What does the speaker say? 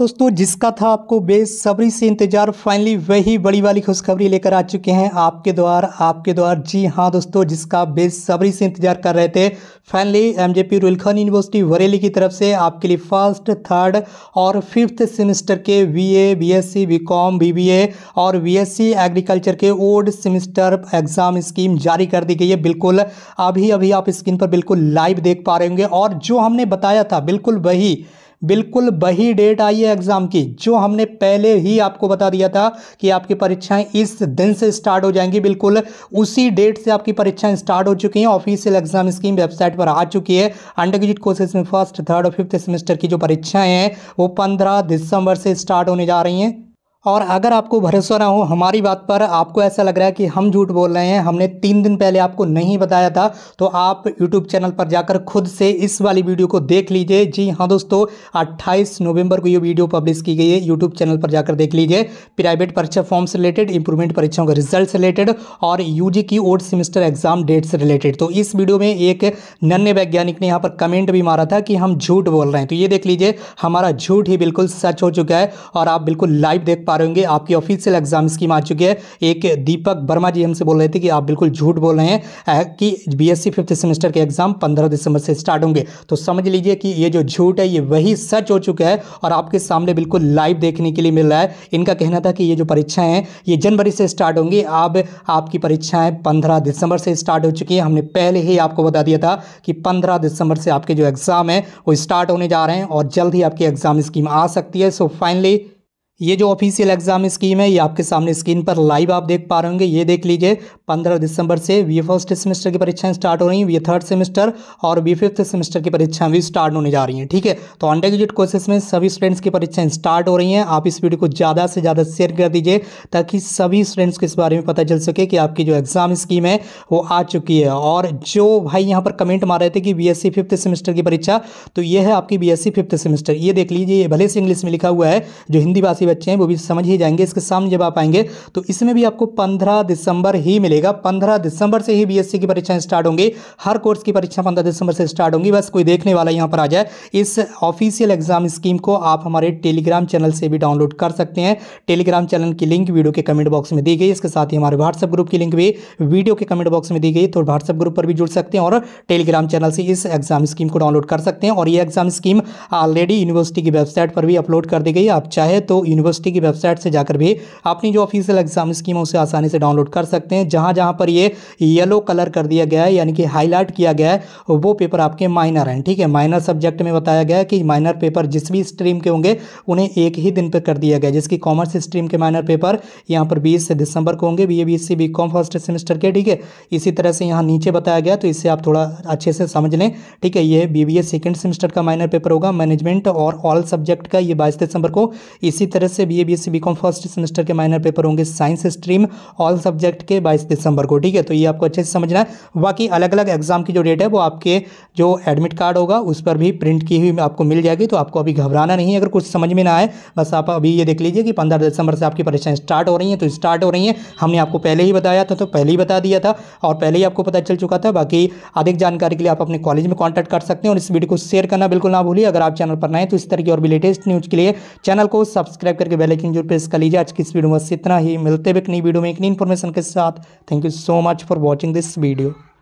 दोस्तों जिसका था आपको बेसब्री से इंतजार फाइनली वही बड़ी वाली खुशखबरी लेकर आ चुके हैं आपके द्वार आपके द्वार जी हाँ दोस्तों जिसका बेसब्री से इंतजार कर रहे थे finally MJP Rohilkhand university Bareilly की तरफ से आपके लिए फर्स्ट थर्ड और फिफ्थ सेमेस्टर के बीए बीएससी बीकॉम बीबीए और बीएससी एग्रीकल्चर के ओल्ड सेमिस्टर एग्ज़ाम स्कीम जारी कर दी गई है बिल्कुल अभी अभी आप स्क्रीन पर बिल्कुल लाइव देख पा रहे होंगे और जो हमने बताया था बिल्कुल वही बिल्कुल वही डेट आई है एग्ज़ाम की जो हमने पहले ही आपको बता दिया था कि आपकी परीक्षाएं इस दिन से स्टार्ट हो जाएंगी बिल्कुल उसी डेट से आपकी परीक्षाएं स्टार्ट हो चुकी हैं ऑफिशियल एग्जाम स्कीम वेबसाइट पर आ चुकी है अंडर ग्रेजुएट कोर्सेज में फर्स्ट थर्ड और फिफ्थ सेमेस्टर की जो परीक्षाएँ हैं वो पंद्रह दिसंबर से स्टार्ट होने जा रही हैं और अगर आपको भरोसा ना हो हमारी बात पर आपको ऐसा लग रहा है कि हम झूठ बोल रहे हैं हमने तीन दिन पहले आपको नहीं बताया था तो आप यूट्यूब चैनल पर जाकर खुद से इस वाली वीडियो को देख लीजिए जी हाँ दोस्तों 28 नवंबर को ये वीडियो पब्लिश की गई है यूट्यूब चैनल पर जाकर देख लीजिए प्राइवेट परीक्षा फॉर्म से रिलेटेड इंप्रूवमेंट परीक्षाओं के रिजल्ट से रिलेटेड और यू की ओर सेमेस्टर एग्जाम डेट से रिलेटेड तो इस वीडियो में एक नन्हे वैज्ञानिक ने यहाँ पर कमेंट भी मारा था कि हम झूठ बोल रहे हैं तो ये देख लीजिए हमारा झूठ ही बिल्कुल सच हो चुका है और आप बिल्कुल लाइव देख पा पा रहे होंगे आपकी ऑफिशियल एग्जाम स्कीम आ चुकी है एक दीपक वर्मा जी हमसे बोल रहे थे कि आप बिल्कुल झूठ बोल रहे हैं कि बीएससी फिफ्थ सेमेस्टर के एग्जाम पंद्रह दिसंबर से स्टार्ट होंगे तो समझ लीजिए कि ये जो झूठ है ये वही सच हो चुका है और आपके सामने बिल्कुल लाइव देखने के लिए मिल रहा है इनका कहना था कि ये जो परीक्षाएं हैं ये जनवरी से स्टार्ट होंगी अब आपकी परीक्षाएं पंद्रह दिसंबर से स्टार्ट हो चुकी है हमने पहले ही आपको बता दिया था कि पंद्रह दिसंबर से आपके जो एग्ज़ाम है वो स्टार्ट होने जा रहे हैं और जल्द ही आपकी एग्ज़ाम स्कीम आ सकती है सो फाइनली ये जो ऑफिशियल एग्ज़ाम स्कीम है ये आपके सामने स्क्रीन पर लाइव आप देख पा रहे होंगे ये देख लीजिए 15 दिसंबर से वी फर्स्ट सेमेस्टर की परीक्षाएं स्टार्ट हो रही हैं वी थर्ड सेमेस्टर और वी फिफ्थ सेमेस्टर की परीक्षाएं भी स्टार्ट होने जा रही हैं ठीक है तो अंडर ग्रेजुएट कोर्सेस में सभी स्टूडेंट्स की परीक्षाएं स्टार्ट हो रही हैं आप इस वीडियो को ज़्यादा से ज़्यादा शेयर कर दीजिए ताकि सभी स्टूडेंट्स को इस बारे में पता चल सके कि आपकी जो एग्ज़ाम स्कीम है वो आ चुकी है और जो भाई यहाँ पर कमेंट मार रहे थे कि बी फिफ्थ सेमेस्टर की परीक्षा तो ये है आपकी बी फिफ्थ सेमेस्टर ये देख लीजिए ये भले से इंग्लिश में लिखा हुआ है जो हिंदी भाषी बच्चे हैं वो भी समझ ही जाएंगे इसके सामने जब आप आएंगे तो इसमें भी आपको पंद्रह दिसंबर ही मिलेगा पंद्रह दिसंबर से ही बीएससी की परीक्षाएं स्टार्ट होंगी हर कोर्स की परीक्षा पंद्रह दिसंबर से स्टार्ट होंगी बस कोई देखने वाला यहाँ पर आ जाए इस ऑफिशियल एग्जाम स्कीम को आप हमारे टेलीग्राम चैनल से भी डाउनलोड कर सकते हैं टेलीग्राम चैनल की लिंक वीडियो के कमेंट बॉक्स में दी गई इसके साथ ही हमारे व्हाट्सएप ग्रुप की लिंक भी वीडियो के कमेंट बॉक्स में दी गई तो व्हाट्सएप ग्रुप पर भी जुड़ सकते हैं और टेलीग्राम चैनल से इस एग्जाम स्कीम को डाउनलोड कर सकते हैं और ये एग्जाम स्कीम ऑलरेडी यूनिवर्सिटी की वेबसाइट पर भी अपलोड कर दी गई आप चाहे तो यूनिवर्सिटी की वेबसाइट से जाकर भी अपनी जो ऑफिशियल एग्जाम स्कीम है उसे आसानी से डाउनलोड कर सकते हैं जहां जहां पर ये येलो कलर कर दिया गया है यानी कि हाईलाइट किया गया है वो पेपर आपके माइनर हैं ठीक है माइनर सब्जेक्ट में बताया गया है कि माइनर पेपर जिस भी स्ट्रीम के होंगे उन्हें एक ही दिन पर कर दिया गया जिसकी कॉमर्स स्ट्रीम के माइनर पेपर यहाँ पर बीस दिसंबर को होंगे B A B S C BCom first semester के ठीक है इसी तरह से यहाँ नीचे बताया गया तो इससे आप थोड़ा अच्छे से समझ लें ठीक है ये बी बी सेकेंड सेमेस्टर का माइनर पेपर होगा मैनेजमेंट और ऑल सब्जेक्ट का ये बाईस दिसंबर को इसी तरह अगस्त से B A B S C BCom first semester के माइनर पेपर होंगे साइंस स्ट्रीम ऑल सब्जेक्ट के बाईस दिसंबर को ठीक है तो ये आपको अच्छे से समझना है बाकी अलग अलग एग्जाम की जो डेट है वो आपके जो एडमिट कार्ड होगा उस पर भी प्रिंट की हुई आपको मिल जाएगी तो आपको अभी घबराना नहीं है अगर कुछ समझ में ना आए बस आप अभी ये देख लीजिए कि पंद्रह दिसंबर से आपकी परीक्षाएं स्टार्ट हो रही हैं तो स्टार्ट हो रही हैं हमने आपको पहले ही बताया था तो पहले ही बता दिया था और पहले ही आपको पता चल चुका था बाकी अधिक जानकारी के लिए आप अपने कॉलेज में कॉन्टैक्ट कर सकते हैं और इस वीडियो को शेयर करना बिल्कुल ना भूलिए अगर आप चैनल पर नए तो इस तरह की और भी लेटेस्ट न्यूज़ के लिए चैनल को सब्सक्राइब सब्सक्राइब करके बेल आइकन जरूर प्रेस कर लीजिए आज की इस वीडियो में इतना ही मिलते हैं एक नई वीडियो में एक नई इन्फॉर्मेशन के साथ thank you so much for watching this video